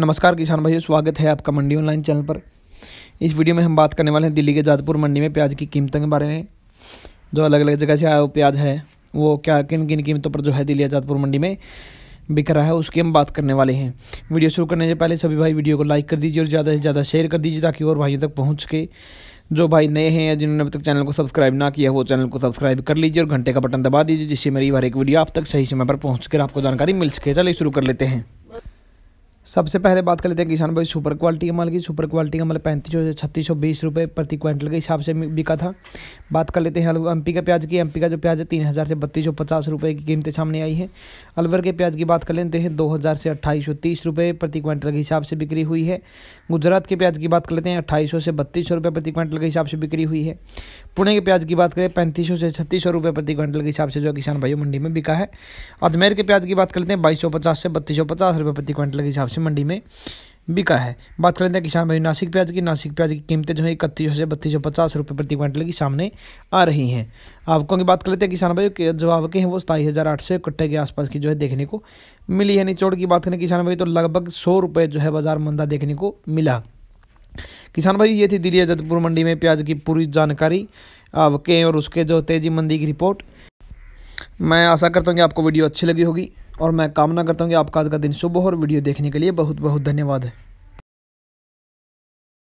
नमस्कार किसान भाइयों स्वागत है आपका मंडी ऑनलाइन चैनल पर इस वीडियो में हम बात करने वाले हैं दिल्ली के जादपुर मंडी में प्याज की कीमतों के बारे में जो अलग अलग जगह से आया हुआ प्याज है वो क्या किन किन कीमतों पर जो है दिल्ली जादपुर मंडी में बिक रहा है उसकी हम बात करने वाले हैं वीडियो शुरू करने से पहले सभी भाई वीडियो को लाइक कर दीजिए और ज़्यादा से ज़्यादा शेयर कर दीजिए ताकि और भाइयों तक पहुँच के जो भाई नए हैं या जिन्होंने अभी तक चैनल को सब्सक्राइब ना किया वो चैनल को सब्सक्राइब कर लीजिए और घंटे का बटन दबा दीजिए जिससे मेरी हर एक वीडियो आप तक सही समय पर पहुँच आपको जानकारी मिल सके चलिए शुरू कर लेते हैं सबसे पहले बात कर लेते हैं किसान भाई सुपर क्वालिटी का माल की सुपर क्वालिटी का माल पैंतीस सौ से छत्तीस सौ बीस रुपये प्रति क्विंटल के हिसाब से बिका था बात कर लेते हैं अलवर एमपी का प्याज की एमपी का जो प्याज है तीन हज़ार से बत्तीस सौ पचास रुपये की कीमतें सामने आई है अलवर के प्याज की बात कर लेते हैं दो हज़ार से अट्ठाईस सौ तीस रुपये प्रति क्विंटल के हिसाब से बिक्री हुई है गुजरात के प्याज की बात कर लेते हैं अट्ठाईस सौ से बत्तीस सौ रुपये प्रति क्विंटल के हिसाब से बिक्री हुई है पुणे के प्याज की बात करें पैंतीस सौ से छत्तीस सौ रुपये प्रति क्विंटल के हिसाब से जो किसान भाई मंडी में बिका है अजमेर के प्याज की बात कर लेते हैं बाईस सौ पचास से बत्तीस सौ पचास रुपये प्रति क्विंटल के हिसाब से से मंडी में बिका है बात कर लेते हैं तो किसान भाई नासिक प्याज की नासिक प्याज की कीमतें जो है इकतीस से बत्तीस सौ पचास रुपये प्रति क्विंटल की सामने आ रही हैं आपको की बात कर लेते हैं तो किसान भाई के जो आवके हैं वो सताईस हज़ार आठ सौ इकट्ठे के आसपास की जो है देखने को मिली है निचोड़ की बात करें तो किसान भाई तो लगभग सौ रुपये जो है बाजार मंदा देखने को मिला किसान भाई ये थी दिल्ली जदपुर मंडी में प्याज की पूरी जानकारी आवके और उसके जो तेजी मंदी की रिपोर्ट मैं आशा करता हूँ कि आपको वीडियो अच्छी लगी होगी और मैं कामना करता हूँ कि आपका आज का दिन शुभ हो और वीडियो देखने के लिए बहुत बहुत धन्यवाद